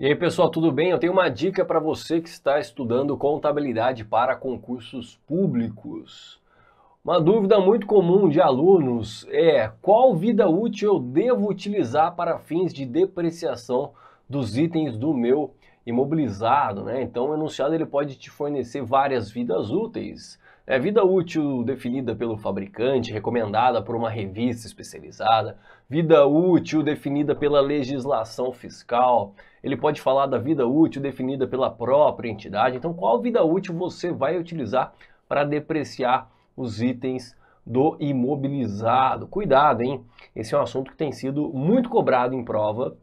E aí, pessoal, tudo bem? Eu tenho uma dica para você que está estudando contabilidade para concursos públicos. Uma dúvida muito comum de alunos é qual vida útil eu devo utilizar para fins de depreciação dos itens do meu imobilizado, né? Então, o enunciado ele pode te fornecer várias vidas úteis. É vida útil definida pelo fabricante, recomendada por uma revista especializada, vida útil definida pela legislação fiscal. Ele pode falar da vida útil definida pela própria entidade. Então, qual vida útil você vai utilizar para depreciar os itens do imobilizado? Cuidado, hein? Esse é um assunto que tem sido muito cobrado em prova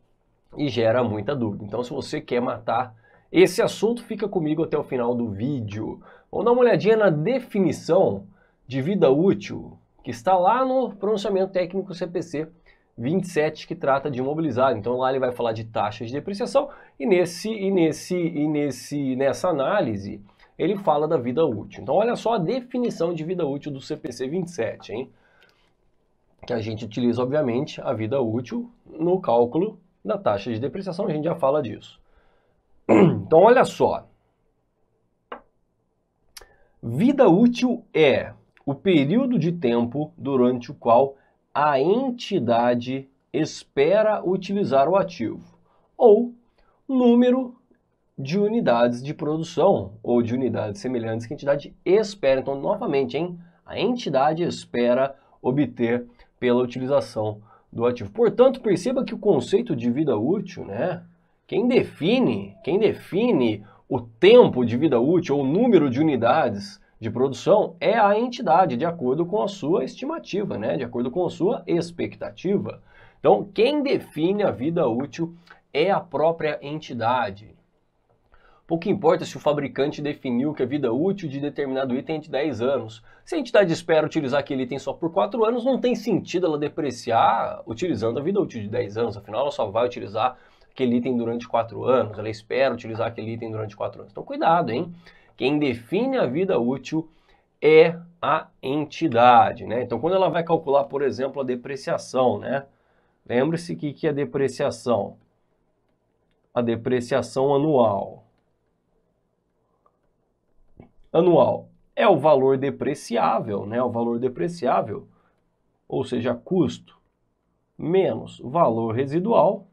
e gera muita dúvida. Então, se você quer matar esse assunto fica comigo até o final do vídeo. Vamos dar uma olhadinha na definição de vida útil, que está lá no pronunciamento técnico CPC 27, que trata de imobilizado. Então lá ele vai falar de taxas de depreciação e nesse e nesse e nesse nessa análise ele fala da vida útil. Então olha só a definição de vida útil do CPC 27, hein? Que a gente utiliza obviamente a vida útil no cálculo da taxa de depreciação, a gente já fala disso. Então, olha só. Vida útil é o período de tempo durante o qual a entidade espera utilizar o ativo, ou número de unidades de produção ou de unidades semelhantes que a entidade espera. Então, novamente, hein? a entidade espera obter pela utilização do ativo. Portanto, perceba que o conceito de vida útil, né, quem define, quem define o tempo de vida útil ou o número de unidades de produção é a entidade, de acordo com a sua estimativa, né? de acordo com a sua expectativa. Então, quem define a vida útil é a própria entidade. Pouco importa se o fabricante definiu que a vida útil de determinado item é de 10 anos. Se a entidade espera utilizar aquele item só por 4 anos, não tem sentido ela depreciar utilizando a vida útil de 10 anos, afinal ela só vai utilizar aquele item durante quatro anos, ela espera utilizar aquele item durante quatro anos. Então, cuidado, hein? Quem define a vida útil é a entidade, né? Então, quando ela vai calcular, por exemplo, a depreciação, né? Lembre-se que que é depreciação? A depreciação anual. Anual é o valor depreciável, né? O valor depreciável, ou seja, custo menos valor residual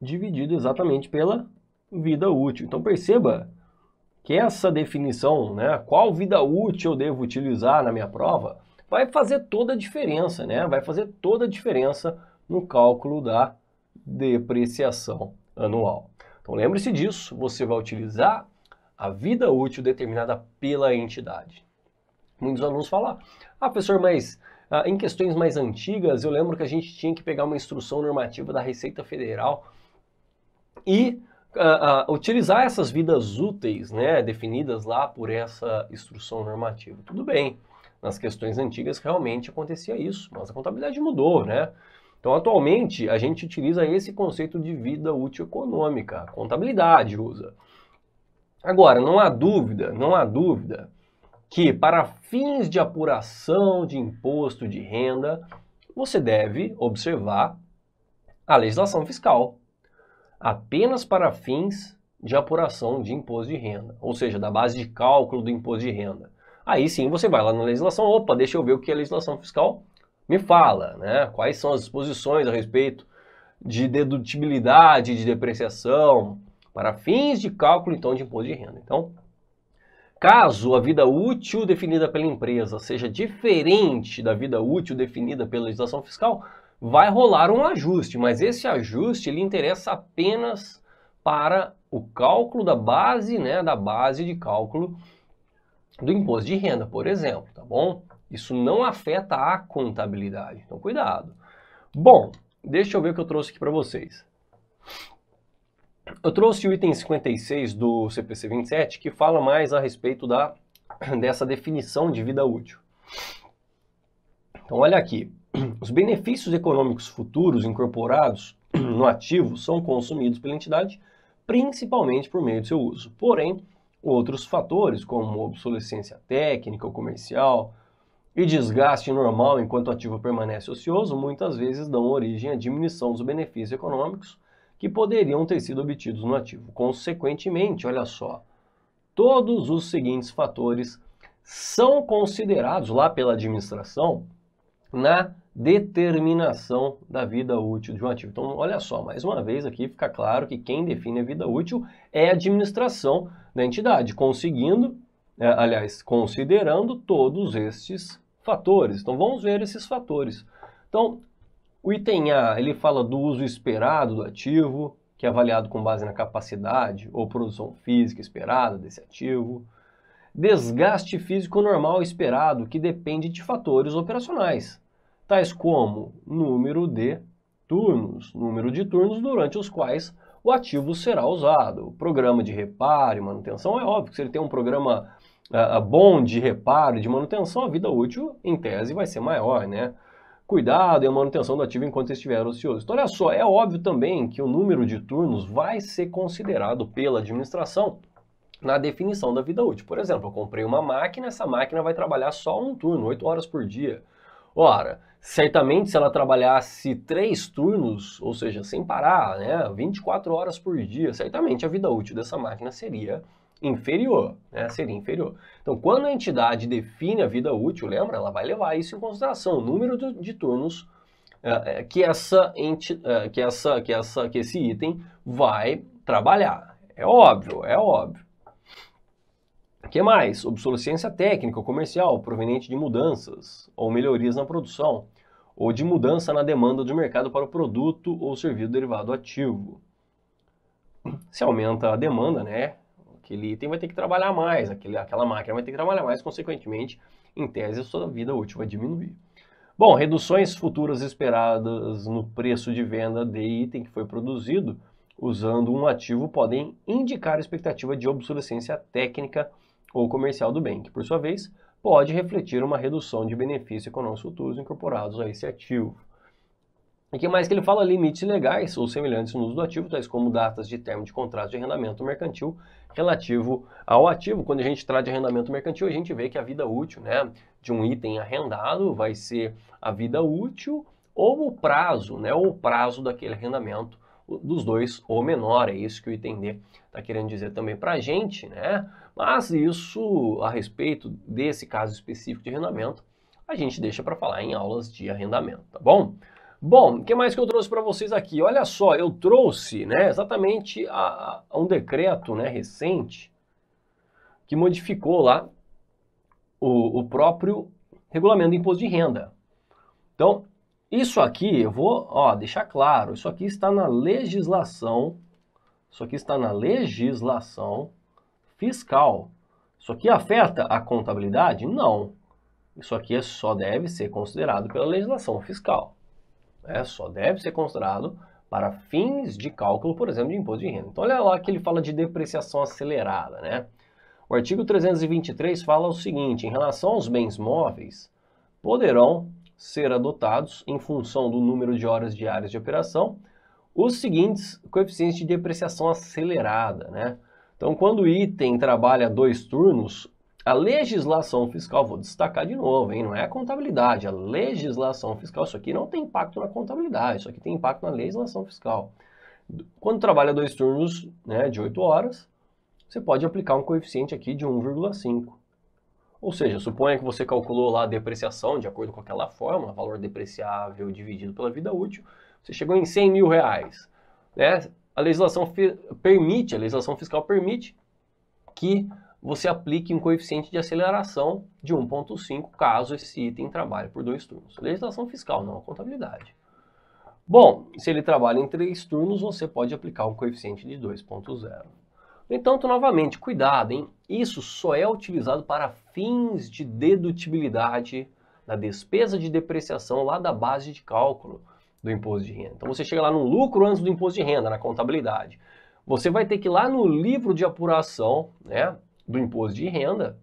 dividido exatamente pela vida útil. Então perceba que essa definição, né, qual vida útil eu devo utilizar na minha prova, vai fazer toda a diferença, né? Vai fazer toda a diferença no cálculo da depreciação anual. Então lembre-se disso, você vai utilizar a vida útil determinada pela entidade. Muitos alunos falam, ah, professor, mas ah, em questões mais antigas, eu lembro que a gente tinha que pegar uma instrução normativa da Receita Federal e uh, uh, utilizar essas vidas úteis, né, definidas lá por essa instrução normativa. Tudo bem, nas questões antigas realmente acontecia isso, mas a contabilidade mudou, né? Então, atualmente, a gente utiliza esse conceito de vida útil econômica, a contabilidade usa. Agora, não há dúvida, não há dúvida que para fins de apuração de imposto de renda, você deve observar a legislação fiscal apenas para fins de apuração de imposto de renda, ou seja, da base de cálculo do imposto de renda. Aí sim você vai lá na legislação, opa, deixa eu ver o que a legislação fiscal me fala, né? Quais são as disposições a respeito de dedutibilidade, de depreciação, para fins de cálculo então de imposto de renda. Então, caso a vida útil definida pela empresa seja diferente da vida útil definida pela legislação fiscal, vai rolar um ajuste, mas esse ajuste ele interessa apenas para o cálculo da base, né, da base de cálculo do imposto de renda, por exemplo, tá bom? Isso não afeta a contabilidade, então cuidado. Bom, deixa eu ver o que eu trouxe aqui para vocês. Eu trouxe o item 56 do CPC 27, que fala mais a respeito da, dessa definição de vida útil. Então olha aqui, Os benefícios econômicos futuros incorporados no ativo são consumidos pela entidade, principalmente por meio do seu uso. Porém, outros fatores, como obsolescência técnica ou comercial e desgaste normal enquanto o ativo permanece ocioso, muitas vezes dão origem à diminuição dos benefícios econômicos que poderiam ter sido obtidos no ativo. Consequentemente, olha só, todos os seguintes fatores são considerados lá pela administração na determinação da vida útil de um ativo. Então, olha só, mais uma vez aqui fica claro que quem define a vida útil é a administração da entidade, conseguindo, é, aliás, considerando todos estes fatores. Então, vamos ver esses fatores. Então, o item A, ele fala do uso esperado do ativo, que é avaliado com base na capacidade ou produção física esperada desse ativo. Desgaste físico normal esperado, que depende de fatores operacionais tais como número de turnos, número de turnos durante os quais o ativo será usado. O programa de reparo e manutenção é óbvio que se ele tem um programa uh, bom de reparo e de manutenção, a vida útil, em tese, vai ser maior, né? Cuidado e a manutenção do ativo enquanto estiver ocioso. Então, olha só, é óbvio também que o número de turnos vai ser considerado pela administração na definição da vida útil. Por exemplo, eu comprei uma máquina, essa máquina vai trabalhar só um turno, 8 horas por dia. Ora, certamente se ela trabalhasse três turnos, ou seja, sem parar, né, 24 horas por dia, certamente a vida útil dessa máquina seria inferior, né, seria inferior. Então, quando a entidade define a vida útil, lembra, ela vai levar isso em consideração, o número de, de turnos é, é, que essa enti, é, que essa que essa que esse item vai trabalhar. É óbvio, é óbvio. O que mais? Obsolescência técnica ou comercial proveniente de mudanças ou melhorias na produção ou de mudança na demanda do mercado para o produto ou serviço derivado ativo. Se aumenta a demanda, né? Aquele item vai ter que trabalhar mais, aquele, aquela máquina vai ter que trabalhar mais, consequentemente, em tese, a sua vida útil vai diminuir. Bom, reduções futuras esperadas no preço de venda de item que foi produzido usando um ativo podem indicar expectativa de obsolescência técnica ou comercial do bem, que por sua vez pode refletir uma redução de benefícios econômicos futuros incorporados a esse ativo. E que mais que ele fala? Limites legais ou semelhantes no uso do ativo, tais como datas de termo de contrato de arrendamento mercantil relativo ao ativo. Quando a gente trata de arrendamento mercantil, a gente vê que a vida útil né, de um item arrendado vai ser a vida útil ou o prazo, né, ou o prazo daquele arrendamento dos dois ou menor. É isso que o item D está querendo dizer também para a gente, né? Mas isso a respeito desse caso específico de arrendamento, a gente deixa para falar em aulas de arrendamento, tá bom? Bom, o que mais que eu trouxe para vocês aqui? Olha só, eu trouxe né, exatamente a, a um decreto né, recente que modificou lá o, o próprio regulamento do imposto de renda. Então, isso aqui, eu vou ó, deixar claro, isso aqui está na legislação, isso aqui está na legislação fiscal. Isso aqui afeta a contabilidade? Não. Isso aqui é só deve ser considerado pela legislação fiscal. é Só deve ser considerado para fins de cálculo, por exemplo, de imposto de renda. Então, olha lá que ele fala de depreciação acelerada, né? O artigo 323 fala o seguinte: em relação aos bens móveis, poderão ser adotados, em função do número de horas diárias de operação, os seguintes coeficientes de depreciação acelerada, né? Então, quando o item trabalha dois turnos, a legislação fiscal, vou destacar de novo, hein? não é a contabilidade, a legislação fiscal, isso aqui não tem impacto na contabilidade, isso aqui tem impacto na legislação fiscal. Quando trabalha dois turnos né, de 8 horas, você pode aplicar um coeficiente aqui de 1,5. Ou seja, suponha que você calculou lá a depreciação de acordo com aquela fórmula, valor depreciável dividido pela vida útil, você chegou em 100 mil reais. Né? a legislação permite, a legislação fiscal permite que você aplique um coeficiente de aceleração de 1.5 caso esse item trabalhe por dois turnos. Legislação fiscal, não a contabilidade. Bom, se ele trabalha em três turnos, você pode aplicar um coeficiente de 2.0. No entanto, novamente, cuidado, hein? Isso só é utilizado para fins de dedutibilidade na despesa de depreciação lá da base de cálculo do imposto de renda. Então você chega lá no lucro antes do imposto de renda, na contabilidade. Você vai ter que ir lá no livro de apuração né, do imposto de renda,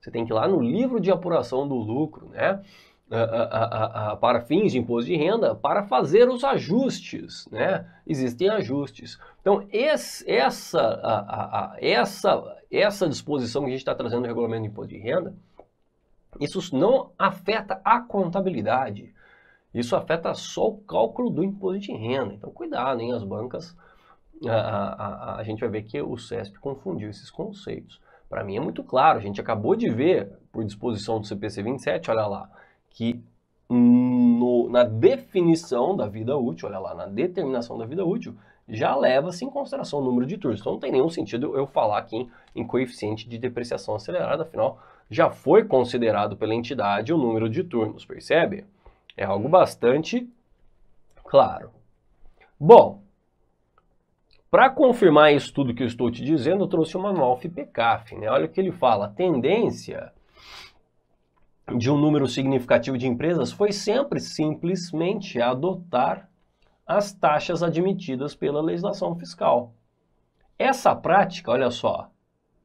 você tem que ir lá no livro de apuração do lucro, né? A, a, a, para fins de imposto de renda, para fazer os ajustes, né? Existem ajustes. Então, esse, essa, essa, essa disposição que a gente está trazendo no regulamento do imposto de renda, isso não afeta a contabilidade. Isso afeta só o cálculo do imposto de renda. Então, cuidado, hein? As bancas, a, a, a, a gente vai ver que o CESP confundiu esses conceitos. Para mim é muito claro, a gente acabou de ver, por disposição do CPC 27, olha lá, que no, na definição da vida útil, olha lá, na determinação da vida útil, já leva-se em consideração o número de turnos. Então não tem nenhum sentido eu falar aqui em, em coeficiente de depreciação acelerada, afinal já foi considerado pela entidade o número de turnos, percebe? É algo bastante claro. Bom, para confirmar isso tudo que eu estou te dizendo, eu trouxe o manual FIPECAF. Né? Olha o que ele fala. A tendência de um número significativo de empresas foi sempre simplesmente adotar as taxas admitidas pela legislação fiscal. Essa prática, olha só,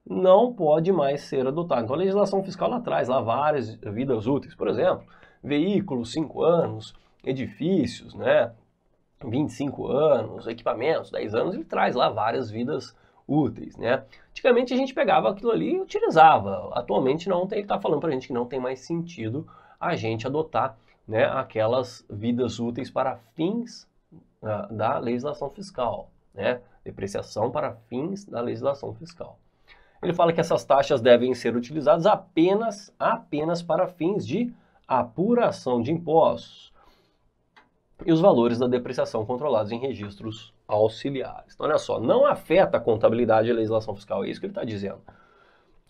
não pode mais ser adotada. Então a legislação fiscal lá atrás, lá várias vidas úteis, por exemplo, veículos, 5 anos, edifícios, né? 25 anos, equipamentos, 10 anos, ele traz lá várias vidas úteis, né? Antigamente a gente pegava aquilo ali e utilizava. Atualmente não tem, ele está falando para a gente que não tem mais sentido a gente adotar né, aquelas vidas úteis para fins uh, da legislação fiscal, né? Depreciação para fins da legislação fiscal. Ele fala que essas taxas devem ser utilizadas apenas, apenas para fins de apuração de impostos e os valores da depreciação controlados em registros auxiliares. Então, olha só, não afeta a contabilidade e a legislação fiscal, é isso que ele está dizendo.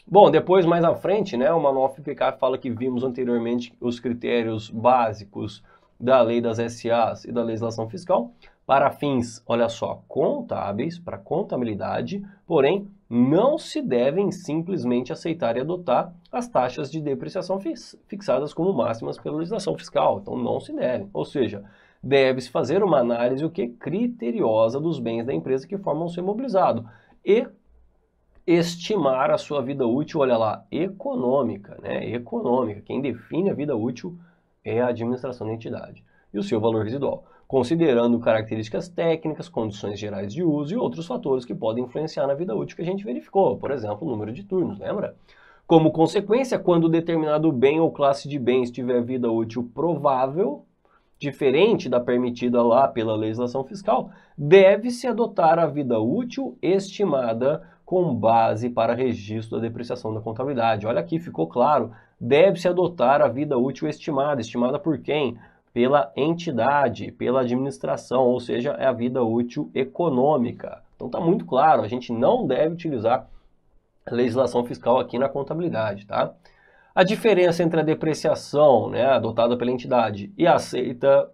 Bom, depois, mais à frente, né, o manual FPK fala que vimos anteriormente os critérios básicos da lei das SAs e da legislação fiscal para fins, olha só, contábeis, para contabilidade, porém não se devem simplesmente aceitar e adotar as taxas de depreciação fixadas como máximas pela legislação fiscal. Então, não se devem. Ou seja, deve-se fazer uma análise o que é criteriosa dos bens da empresa que formam o seu imobilizado e estimar a sua vida útil, olha lá, econômica, né? Econômica. Quem define a vida útil é a administração da entidade e o seu valor residual considerando características técnicas, condições gerais de uso e outros fatores que podem influenciar na vida útil que a gente verificou, por exemplo, o número de turnos, lembra? Como consequência, quando determinado bem ou classe de bens tiver vida útil provável, diferente da permitida lá pela legislação fiscal, deve-se adotar a vida útil estimada com base para registro da depreciação da contabilidade. Olha aqui, ficou claro, deve-se adotar a vida útil estimada. Estimada por quem? pela entidade, pela administração, ou seja, é a vida útil econômica. Então está muito claro, a gente não deve utilizar legislação fiscal aqui na contabilidade, tá? A diferença entre a depreciação né, adotada pela entidade e aceita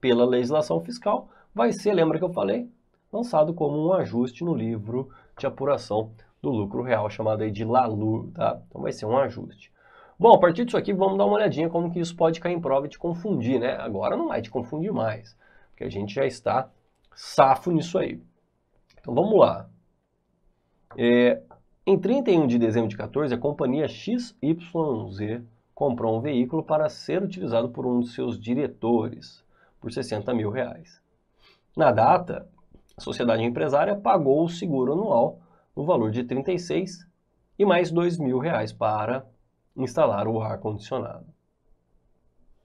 pela legislação fiscal vai ser, lembra que eu falei? Lançado como um ajuste no livro de apuração do lucro real, chamado aí de LALU, tá? Então vai ser um ajuste. Bom, a partir disso aqui, vamos dar uma olhadinha como que isso pode cair em prova e te confundir, né? Agora não vai te confundir mais, porque a gente já está safo nisso aí. Então vamos lá. É, em 31 de dezembro de 14, a companhia XYZ comprou um veículo para ser utilizado por um de seus diretores por 60 mil reais. Na data, a sociedade empresária pagou o seguro anual no valor de 36 e mais 2 mil reais para instalar o ar-condicionado.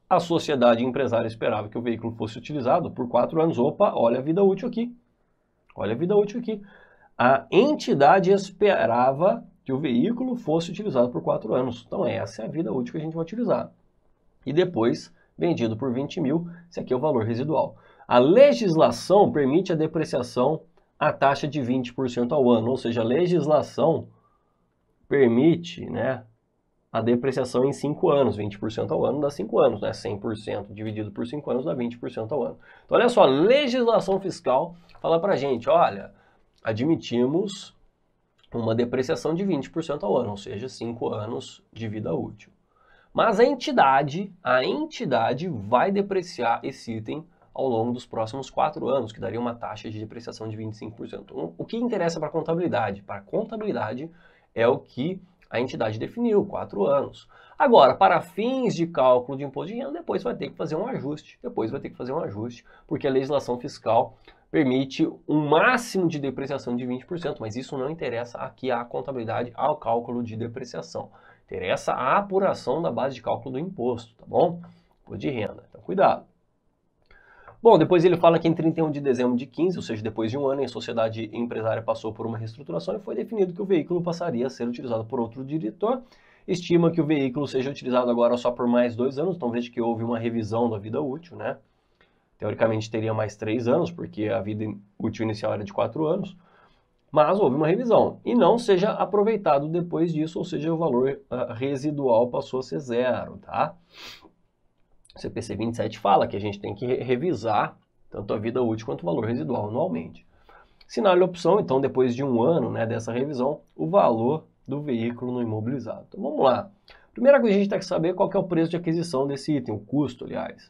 A sociedade empresária esperava que o veículo fosse utilizado por quatro anos. Opa, olha a vida útil aqui. Olha a vida útil aqui. A entidade esperava que o veículo fosse utilizado por quatro anos. Então, essa é a vida útil que a gente vai utilizar. E depois, vendido por 20 mil, esse aqui é o valor residual. A legislação permite a depreciação a taxa de 20% ao ano, ou seja, a legislação permite né, a depreciação em 5 anos, 20% ao ano dá 5 anos, né? 100% dividido por 5 anos dá 20% ao ano. Então, olha só, legislação fiscal fala pra gente, olha, admitimos uma depreciação de 20% ao ano, ou seja, 5 anos de vida útil. Mas a entidade, a entidade vai depreciar esse item ao longo dos próximos 4 anos, que daria uma taxa de depreciação de 25%. O que interessa para a contabilidade? Para a contabilidade é o que a entidade definiu, quatro anos. Agora, para fins de cálculo de imposto de renda, depois vai ter que fazer um ajuste. Depois vai ter que fazer um ajuste, porque a legislação fiscal permite um máximo de depreciação de 20%, mas isso não interessa aqui à contabilidade, ao cálculo de depreciação. Interessa a apuração da base de cálculo do imposto, tá bom? Imposto de renda. Então, cuidado. Bom, depois ele fala que em 31 de dezembro de 15, ou seja, depois de um ano, a sociedade empresária passou por uma reestruturação e foi definido que o veículo passaria a ser utilizado por outro diretor. Estima que o veículo seja utilizado agora só por mais dois anos, então veja que houve uma revisão da vida útil, né? Teoricamente teria mais três anos, porque a vida útil inicial era de quatro anos, mas houve uma revisão. E não seja aproveitado depois disso, ou seja, o valor uh, residual passou a ser zero, tá? O CPC 27 fala que a gente tem que revisar tanto a vida útil quanto o valor residual anualmente. Sinal de opção, então, depois de um ano né, dessa revisão, o valor do veículo no imobilizado. Então, vamos lá. Primeira coisa, que a gente tem que saber é qual que é o preço de aquisição desse item, o custo, aliás.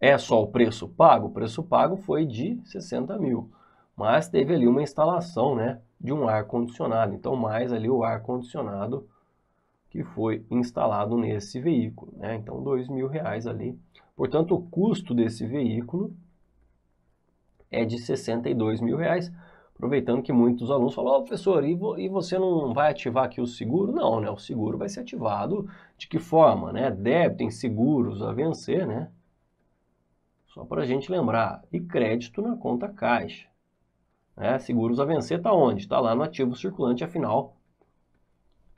É só o preço pago? O preço pago foi de 60 mil, mas teve ali uma instalação né, de um ar-condicionado, então mais ali o ar-condicionado que foi instalado nesse veículo. Né? Então, R$ 2.000 ali. Portanto, o custo desse veículo é de R$ 62.000. Aproveitando que muitos alunos falam, oh, professor, e, vo e, você não vai ativar aqui o seguro? Não, né? O seguro vai ser ativado de que forma, né? Débito em seguros a vencer, né? Só para a gente lembrar. E crédito na conta caixa. Né? Seguros a vencer está onde? Está lá no ativo circulante, afinal,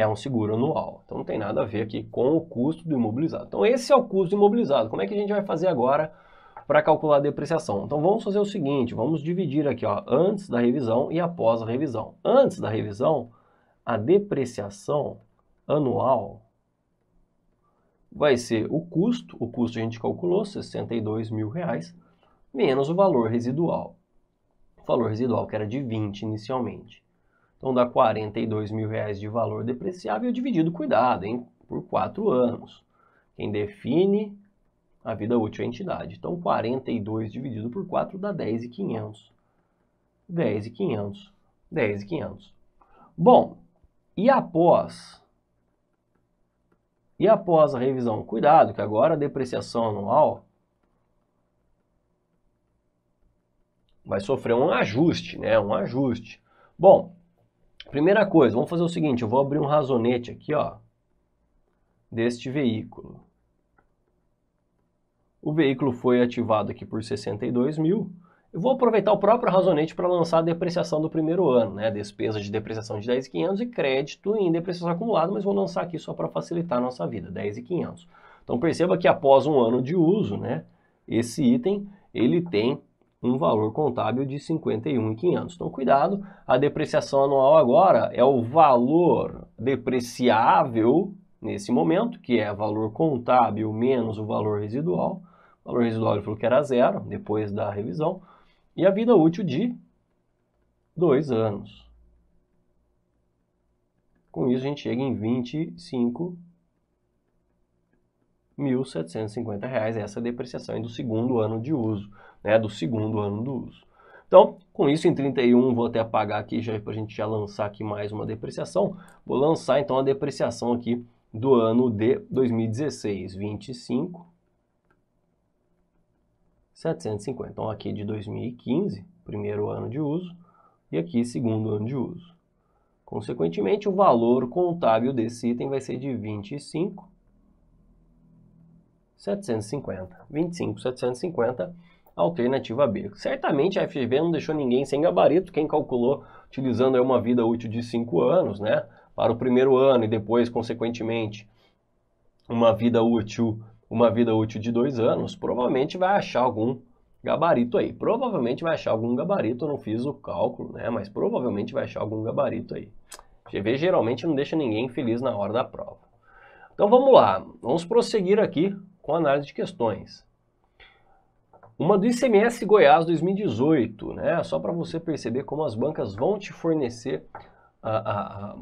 é um seguro anual. Então não tem nada a ver aqui com o custo do imobilizado. Então esse é o custo do imobilizado. Como é que a gente vai fazer agora para calcular a depreciação? Então vamos fazer o seguinte, vamos dividir aqui ó, antes da revisão e após a revisão. Antes da revisão, a depreciação anual vai ser o custo, o custo a gente calculou, 62 mil reais, menos o valor residual. O valor residual que era de 20 inicialmente. Então dá 42 mil reais de valor depreciável dividido, cuidado, hein, por 4 anos. Quem define a vida útil é a entidade. Então 42 dividido por 4 dá 10,500. 10,500. 10,500. Bom, e após e após a revisão, cuidado que agora a depreciação anual vai sofrer um ajuste, né? Um ajuste. Bom, Primeira coisa, vamos fazer o seguinte, eu vou abrir um razonete aqui, ó, deste veículo. O veículo foi ativado aqui por 62 mil. Eu vou aproveitar o próprio razonete para lançar a depreciação do primeiro ano, né? Despesa de depreciação de 10,500 e crédito em depreciação acumulada, mas vou lançar aqui só para facilitar a nossa vida, 10,500. Então perceba que após um ano de uso, né? Esse item, ele tem um valor contábil de 51,500. Então, cuidado, a depreciação anual agora é o valor depreciável nesse momento, que é valor contábil menos o valor residual. O valor residual ele falou que era zero, depois da revisão. E a vida útil de dois anos. Com isso, a gente chega em R$ 1.750, essa é depreciação do segundo ano de uso né, do segundo ano do uso. Então, com isso, em 31, vou até apagar aqui já para a gente já lançar aqui mais uma depreciação. Vou lançar então a depreciação aqui do ano de 2016, 25, 750. Então, aqui de 2015, primeiro ano de uso, e aqui segundo ano de uso. Consequentemente, o valor contábil desse item vai ser de 25,750. 25,750 alternativa B. Certamente a FGV não deixou ninguém sem gabarito, quem calculou utilizando aí uma vida útil de 5 anos, né, para o primeiro ano e depois, consequentemente, uma vida útil, uma vida útil de 2 anos, provavelmente vai achar algum gabarito aí. Provavelmente vai achar algum gabarito, eu não fiz o cálculo, né, mas provavelmente vai achar algum gabarito aí. FGV geralmente não deixa ninguém feliz na hora da prova. Então vamos lá, vamos prosseguir aqui com a análise de questões. Uma do ICMS Goiás 2018, né? Só para você perceber como as bancas vão te fornecer, a,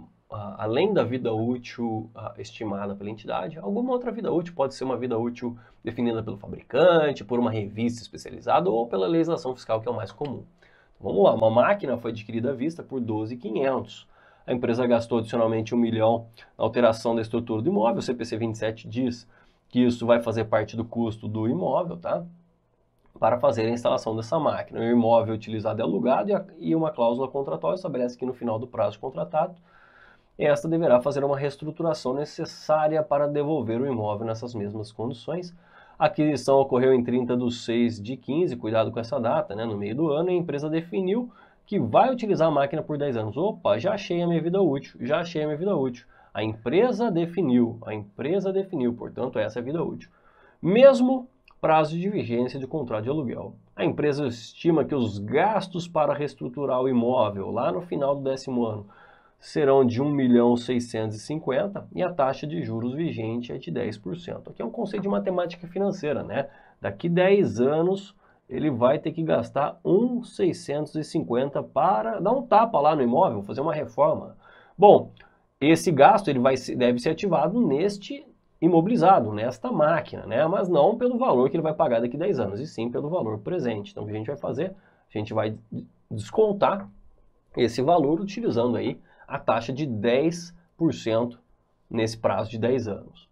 além da vida útil estimada pela entidade, alguma outra vida útil. Pode ser uma vida útil definida pelo fabricante, por uma revista especializada ou pela legislação fiscal, que é o mais comum. vamos lá, uma máquina foi adquirida à vista por 12,500. A empresa gastou adicionalmente um milhão na alteração da estrutura do imóvel. O CPC 27 diz que isso vai fazer parte do custo do imóvel, tá? para fazer a instalação dessa máquina. O imóvel utilizado é alugado e, a, e uma cláusula contratual estabelece que no final do prazo contratado, esta deverá fazer uma reestruturação necessária para devolver o imóvel nessas mesmas condições. A aquisição ocorreu em 30 de 6 de 15, cuidado com essa data, né? no meio do ano, e a empresa definiu que vai utilizar a máquina por 10 anos. Opa, já achei a minha vida útil, já achei a minha vida útil. A empresa definiu, a empresa definiu, portanto, essa é a vida útil. Mesmo prazo de vigência de contrato de aluguel. A empresa estima que os gastos para reestruturar o imóvel lá no final do décimo ano serão de R$ milhão e a taxa de juros vigente é de 10%. Aqui é um conceito de matemática financeira, né? Daqui 10 anos ele vai ter que gastar 1.650.000 para dar um tapa lá no imóvel, fazer uma reforma. Bom, esse gasto ele vai, deve ser ativado neste imobilizado nesta máquina, né? mas não pelo valor que ele vai pagar daqui a 10 anos, e sim pelo valor presente. Então, o que a gente vai fazer? A gente vai descontar esse valor utilizando aí a taxa de 10% nesse prazo de 10 anos.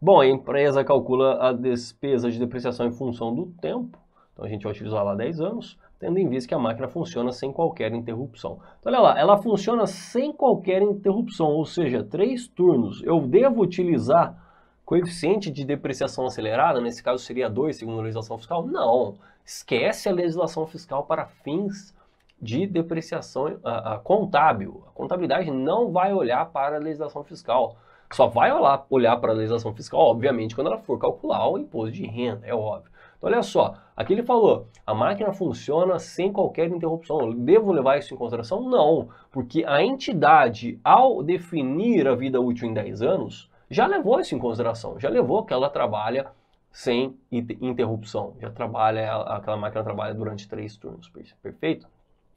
Bom, a empresa calcula a despesa de depreciação em função do tempo, então a gente vai utilizar lá 10 anos, tendo em vista que a máquina funciona sem qualquer interrupção. Então, olha lá, ela funciona sem qualquer interrupção, ou seja, três turnos. Eu devo utilizar Coeficiente de depreciação acelerada, nesse caso seria 2, segundo a legislação fiscal? Não. Esquece a legislação fiscal para fins de depreciação a, a contábil. A contabilidade não vai olhar para a legislação fiscal. Só vai olhar, olhar para a legislação fiscal, obviamente, quando ela for calcular o imposto de renda, é óbvio. Então, olha só, aqui ele falou, a máquina funciona sem qualquer interrupção. Eu devo levar isso em consideração? Não, porque a entidade, ao definir a vida útil em 10 anos, já levou isso em consideração, já levou que ela trabalha sem interrupção, já trabalha, aquela máquina trabalha durante três turnos, perfeito?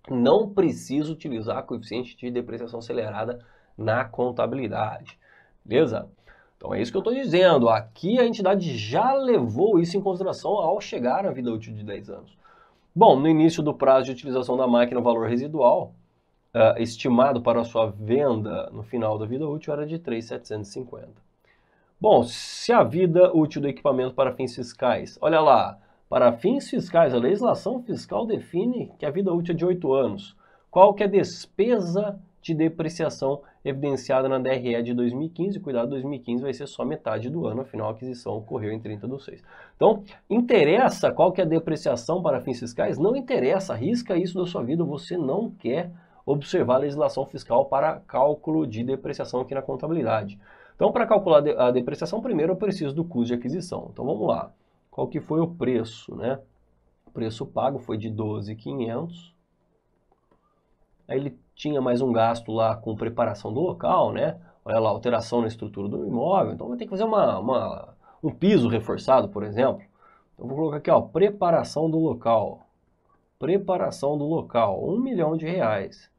Não precisa utilizar coeficiente de depreciação acelerada na contabilidade, beleza? Então é isso que eu estou dizendo, aqui a entidade já levou isso em consideração ao chegar à vida útil de 10 anos. Bom, no início do prazo de utilização da máquina, o valor residual uh, estimado para a sua venda no final da vida útil era de 3,750. Bom, se a vida útil do equipamento para fins fiscais, olha lá, para fins fiscais, a legislação fiscal define que a vida útil é de 8 anos. Qual que é a despesa de depreciação evidenciada na DRE de 2015? Cuidado, 2015 vai ser só metade do ano, afinal a aquisição ocorreu em 30 do 6. Então, interessa qual que é a depreciação para fins fiscais? Não interessa, arrisca isso da sua vida, você não quer observar a legislação fiscal para cálculo de depreciação aqui na contabilidade. Então, para calcular a depreciação, primeiro eu preciso do custo de aquisição. Então, vamos lá. Qual que foi o preço, né? O preço pago foi de 12,500. Aí ele tinha mais um gasto lá com preparação do local, né? Olha lá, alteração na estrutura do imóvel. Então, vai ter que fazer uma, uma um piso reforçado, por exemplo. Então, vou colocar aqui, ó, preparação do local. Preparação do local, um milhão de reais.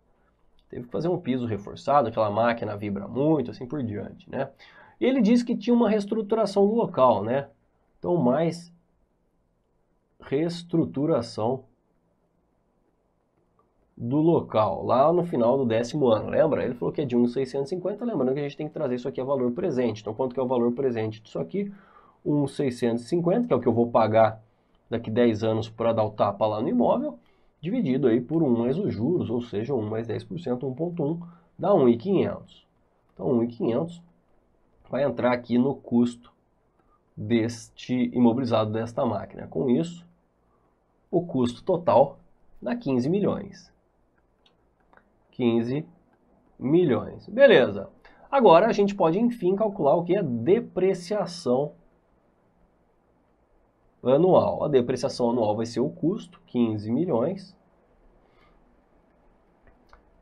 Teve que fazer um piso reforçado, aquela máquina vibra muito, assim por diante, né? ele disse que tinha uma reestruturação do local, né? Então, mais reestruturação do local, lá no final do décimo ano, lembra? Ele falou que é de 1,650, lembrando que a gente tem que trazer isso aqui a valor presente. Então, quanto que é o valor presente disso aqui? 1,650, que é o que eu vou pagar daqui 10 anos para dar o tapa lá no imóvel dividido aí por 1 mais os juros, ou seja, 1 mais 10%, 1.1, dá 1.500. Então 1.500 vai entrar aqui no custo deste imobilizado desta máquina. Com isso, o custo total dá 15 milhões. 15 milhões. Beleza. Agora a gente pode enfim calcular o que é depreciação anual. A depreciação anual vai ser o custo, 15 milhões,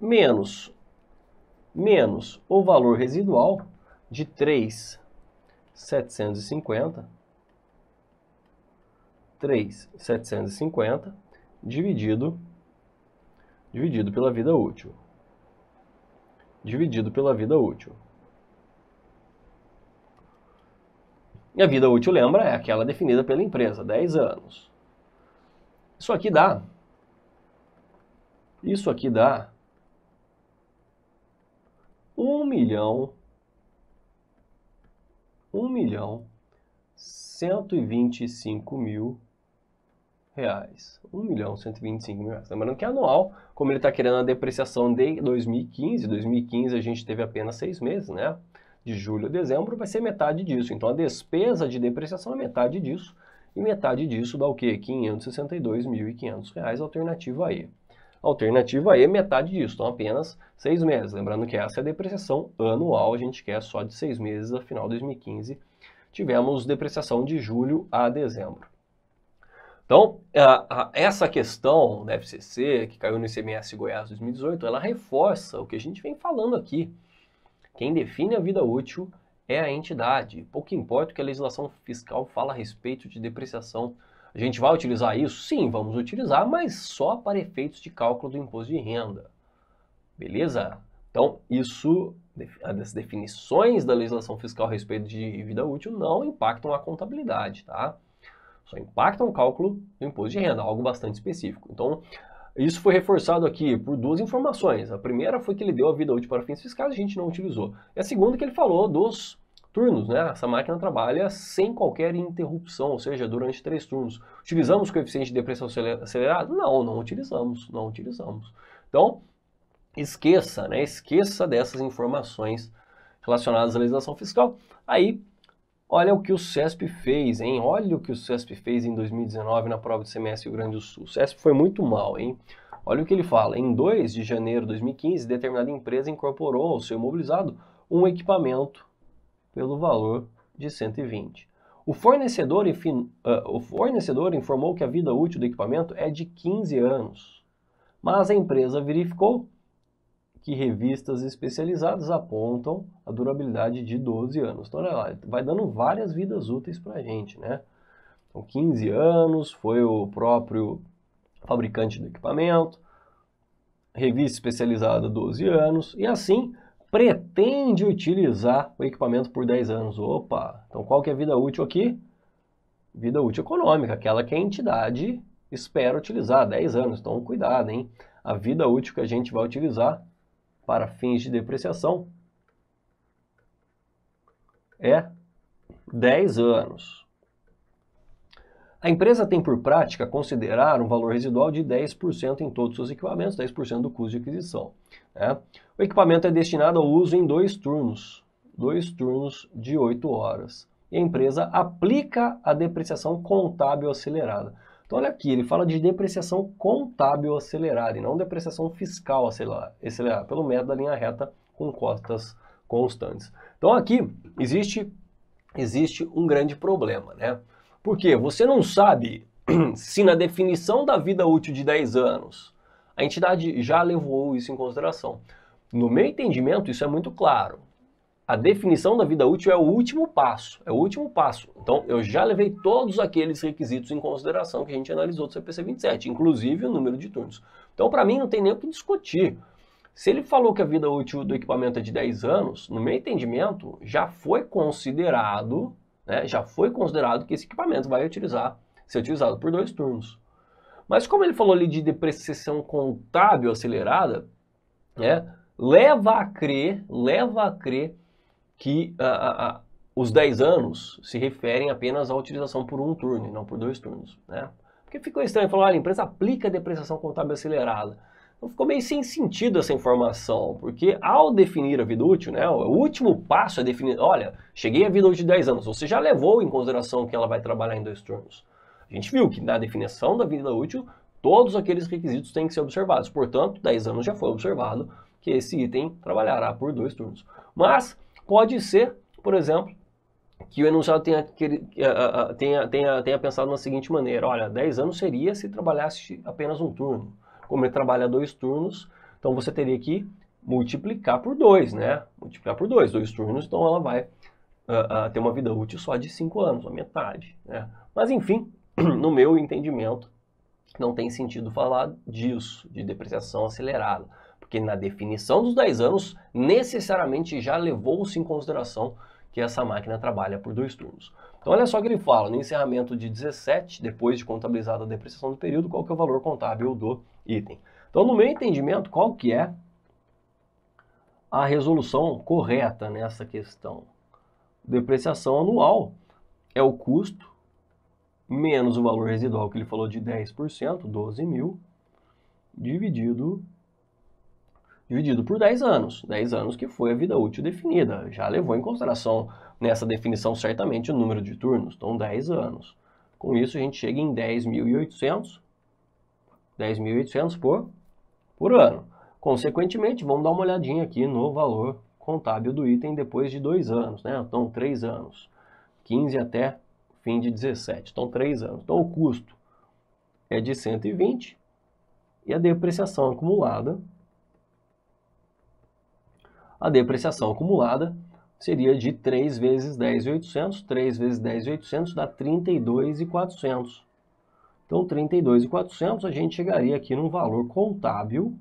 menos, menos o valor residual de 3,750, 3,750 dividido, dividido pela vida útil. Dividido pela vida útil. E a vida útil, lembra, é aquela definida pela empresa, 10 anos. Isso aqui dá. Isso aqui dá 1 milhão 1 milhão 125 mil reais. 1 milhão 125 mil reais. Lembrando que é anual, como ele está querendo a depreciação de 2015, 2015 a gente teve apenas seis meses, né? de julho a dezembro vai ser metade disso. Então a despesa de depreciação é metade disso. E metade disso dá o quê? R$ 562.500, alternativa E. Alternativa E, metade disso, então apenas seis meses. Lembrando que essa é a depreciação anual, a gente quer só de seis meses, afinal 2015 tivemos depreciação de julho a dezembro. Então, essa questão da FCC, que caiu no ICMS Goiás 2018, ela reforça o que a gente vem falando aqui. Quem define a vida útil é a entidade. Pouco importa o que a legislação fiscal fala a respeito de depreciação. A gente vai utilizar isso? Sim, vamos utilizar, mas só para efeitos de cálculo do imposto de renda. Beleza? Então, isso, as definições da legislação fiscal a respeito de vida útil não impactam a contabilidade, tá? Só impactam o cálculo do imposto de renda, algo bastante específico. Então, isso foi reforçado aqui por duas informações. A primeira foi que ele deu a vida útil para fins fiscais, a gente não utilizou. E a segunda que ele falou dos turnos, né? Essa máquina trabalha sem qualquer interrupção, ou seja, durante três turnos. Utilizamos coeficiente de depressão acelerado? Não, não utilizamos, não utilizamos. Então, esqueça, né? Esqueça dessas informações relacionadas à legislação fiscal. Aí Olha o que o CESP fez, hein? Olha o que o CESP fez em 2019 na prova de semestre Rio Grande do Sul. O CESP foi muito mal, hein? Olha o que ele fala. Em 2 de janeiro de 2015, determinada empresa incorporou ao seu imobilizado um equipamento pelo valor de 120. O fornecedor, uh, o fornecedor informou que a vida útil do equipamento é de 15 anos, mas a empresa verificou que revistas especializadas apontam a durabilidade de 12 anos. Então, olha lá, vai dando várias vidas úteis para a gente, né? Então, 15 anos foi o próprio fabricante do equipamento, revista especializada 12 anos, e assim pretende utilizar o equipamento por 10 anos. Opa, então qual que é a vida útil aqui? Vida útil econômica, aquela que a entidade espera utilizar, 10 anos, então cuidado, hein? A vida útil que a gente vai utilizar para fins de depreciação é 10 anos. A empresa tem por prática considerar um valor residual de 10% em todos os equipamentos, 10% do custo de aquisição. Né? O equipamento é destinado ao uso em dois turnos, dois turnos de 8 horas. E a empresa aplica a depreciação contábil acelerada. Então, olha aqui, ele fala de depreciação contábil acelerada e não depreciação fiscal acelerada, pelo método da linha reta com cotas constantes. Então, aqui existe, existe um grande problema, né? Porque você não sabe se na definição da vida útil de 10 anos a entidade já levou isso em consideração. No meu entendimento, isso é muito claro a definição da vida útil é o último passo, é o último passo. Então, eu já levei todos aqueles requisitos em consideração que a gente analisou do CPC 27, inclusive o número de turnos. Então, para mim, não tem nem o que discutir. Se ele falou que a vida útil do equipamento é de 10 anos, no meu entendimento, já foi considerado, né, já foi considerado que esse equipamento vai utilizar, ser utilizado por dois turnos. Mas como ele falou ali de depreciação contábil acelerada, né, leva a crer, leva a crer que a, a, os 10 anos se referem apenas à utilização por um turno e não por dois turnos. Né? Porque ficou estranho, falou, olha, a empresa aplica a depreciação contábil acelerada. Então ficou meio sem sentido essa informação, porque ao definir a vida útil, né, o último passo é definir, olha, cheguei à vida útil de 10 anos, você já levou em consideração que ela vai trabalhar em dois turnos. A gente viu que na definição da vida útil, todos aqueles requisitos têm que ser observados. Portanto, 10 anos já foi observado que esse item trabalhará por dois turnos. Mas Pode ser, por exemplo, que o enunciado tenha, tenha, tenha, tenha pensado na seguinte maneira: olha, 10 anos seria se trabalhasse apenas um turno. Como ele trabalha dois turnos, então você teria que multiplicar por dois, né? Multiplicar por dois, dois turnos, então ela vai uh, uh, ter uma vida útil só de 5 anos, a metade. Né? Mas enfim, no meu entendimento, não tem sentido falar disso, de depreciação acelerada na definição dos 10 anos, necessariamente já levou-se em consideração que essa máquina trabalha por dois turnos. Então olha só o que ele fala, no encerramento de 17, depois de contabilizada a depreciação do período, qual que é o valor contábil do item. Então no meu entendimento, qual que é a resolução correta nessa questão? Depreciação anual é o custo menos o valor residual que ele falou de 10%, 12 mil, dividido dividido por 10 anos. 10 anos que foi a vida útil definida. Já levou em consideração nessa definição certamente o número de turnos, então 10 anos. Com isso a gente chega em 10.800, 10.800 por, por ano. Consequentemente, vamos dar uma olhadinha aqui no valor contábil do item depois de 2 anos, né? Então, 3 anos, 15 até fim de 17, então 3 anos. Então, o custo é de 120 e a depreciação acumulada a depreciação acumulada seria de 3 vezes 10,800, 3 vezes 10,800 dá 32,400. Então, 32,400 a gente chegaria aqui num valor contábil,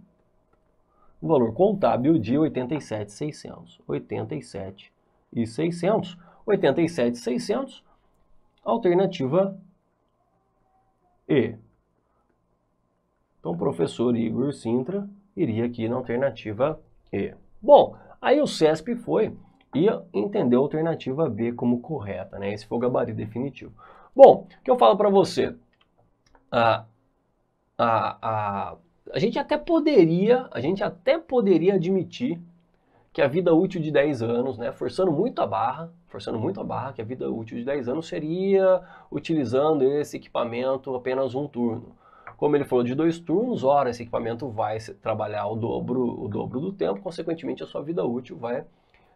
um valor contábil de 87,600, 87,600, 87,600, alternativa E. Então, o professor Igor Sintra iria aqui na alternativa E. Bom, Aí o CESP foi e entendeu a alternativa B como correta, né? Esse foi o gabarito definitivo. Bom, o que eu falo para você? A, a, a, a gente até poderia, a gente até poderia admitir que a vida útil de 10 anos, né, forçando muito a barra, forçando muito a barra, que a vida útil de 10 anos seria utilizando esse equipamento apenas um turno. Como ele falou de dois turnos, ora, esse equipamento vai trabalhar o dobro, o dobro do tempo, consequentemente a sua vida útil vai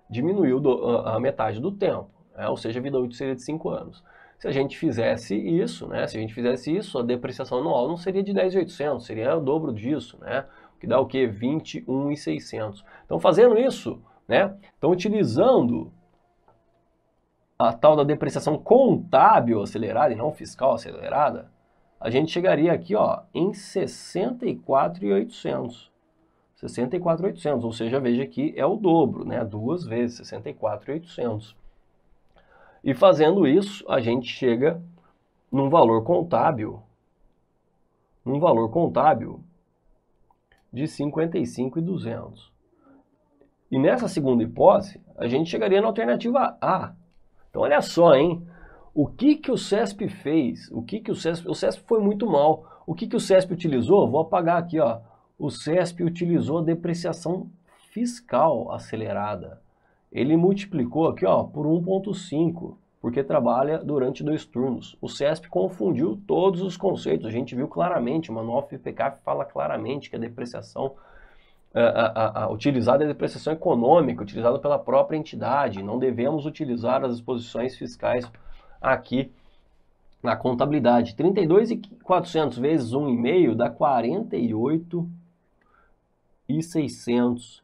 diminuir do, a, metade do tempo, né? ou seja, a vida útil seria de cinco anos. Se a gente fizesse isso, né? se a gente fizesse isso, a depreciação anual não seria de 10.800, seria o dobro disso, né? que dá o quê? 21.600. Então, fazendo isso, né? então utilizando a tal da depreciação contábil acelerada e não fiscal acelerada, a gente chegaria aqui ó, em 64,800. 64,800, ou seja, veja que é o dobro, né? duas vezes, 64,800. E fazendo isso, a gente chega num valor contábil, num valor contábil de 55,200. E nessa segunda hipótese, a gente chegaria na alternativa A. Então, olha só, hein? O que, que o CESP fez? O que, que o CESP... O CESP foi muito mal. O que, que o CESP utilizou? Vou apagar aqui, ó. O CESP utilizou a depreciação fiscal acelerada. Ele multiplicou aqui, ó, por 1.5, porque trabalha durante dois turnos. O CESP confundiu todos os conceitos. A gente viu claramente, o manual FPK fala claramente que a depreciação a, a, a, utilizada é a depreciação econômica, utilizada pela própria entidade. Não devemos utilizar as exposições fiscais aqui na contabilidade. 32,400 vezes 1,5 dá 48,600.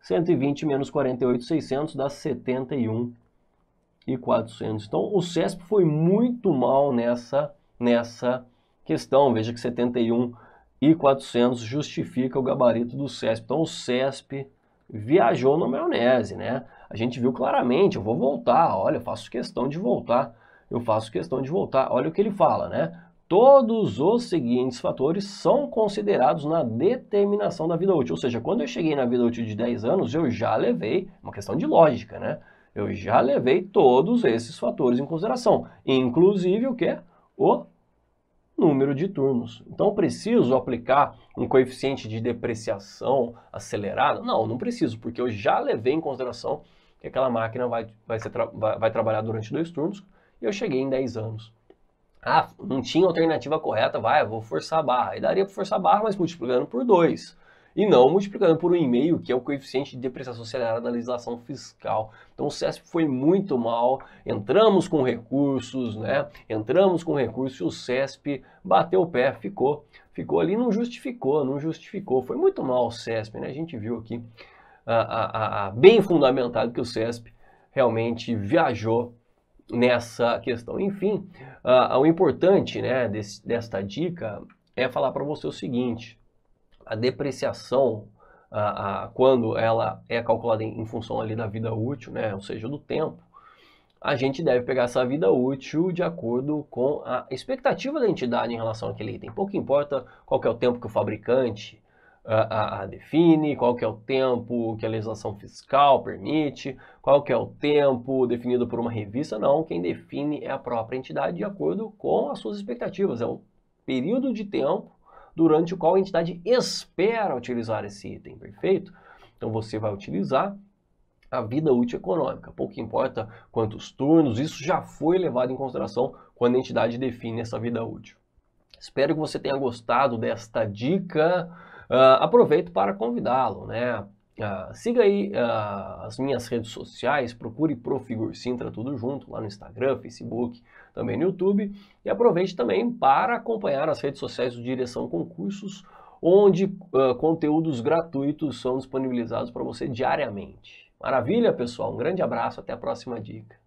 120 menos 48,600 dá 71,400. Então, o CESP foi muito mal nessa, nessa questão. Veja que 71,400 justifica o gabarito do CESP. Então, o CESP viajou na maionese, né? A gente viu claramente, eu vou voltar, olha, eu faço questão de voltar eu faço questão de voltar. Olha o que ele fala, né? Todos os seguintes fatores são considerados na determinação da vida útil. Ou seja, quando eu cheguei na vida útil de 10 anos, eu já levei, uma questão de lógica, né? Eu já levei todos esses fatores em consideração, inclusive o que? O número de turnos. Então, preciso aplicar um coeficiente de depreciação acelerada? Não, não preciso, porque eu já levei em consideração que aquela máquina vai, vai, ser, vai, vai trabalhar durante dois turnos, e eu cheguei em 10 anos. Ah, não tinha alternativa correta, vai, eu vou forçar a barra. E daria para forçar a barra, mas multiplicando por 2. E não multiplicando por 1,5, que é o coeficiente de depreciação acelerada da legislação fiscal. Então o CESP foi muito mal, entramos com recursos, né? Entramos com recursos e o CESP bateu o pé, ficou. Ficou ali, não justificou, não justificou. Foi muito mal o CESP, né? A gente viu aqui a, a, a, bem fundamentado que o CESP realmente viajou nessa questão. Enfim, uh, o importante né, desse, desta dica é falar para você o seguinte: a depreciação, uh, uh, quando ela é calculada em, em, função ali da vida útil, né, ou seja, do tempo, a gente deve pegar essa vida útil de acordo com a expectativa da entidade em relação àquele item. Pouco importa qual é o tempo que o fabricante a, a, define, qual que é o tempo que a legislação fiscal permite, qual que é o tempo definido por uma revista, não, quem define é a própria entidade de acordo com as suas expectativas, é o período de tempo durante o qual a entidade espera utilizar esse item, perfeito? Então você vai utilizar a vida útil econômica, pouco importa quantos turnos, isso já foi levado em consideração quando a entidade define essa vida útil. Espero que você tenha gostado desta dica. Uh, aproveito para convidá-lo, né? Uh, siga aí uh, as minhas redes sociais, procure Profigur Sintra tudo junto lá no Instagram, Facebook, também no YouTube e aproveite também para acompanhar as redes sociais do Direção Concursos, onde uh, conteúdos gratuitos são disponibilizados para você diariamente. Maravilha, pessoal, um grande abraço, até a próxima dica.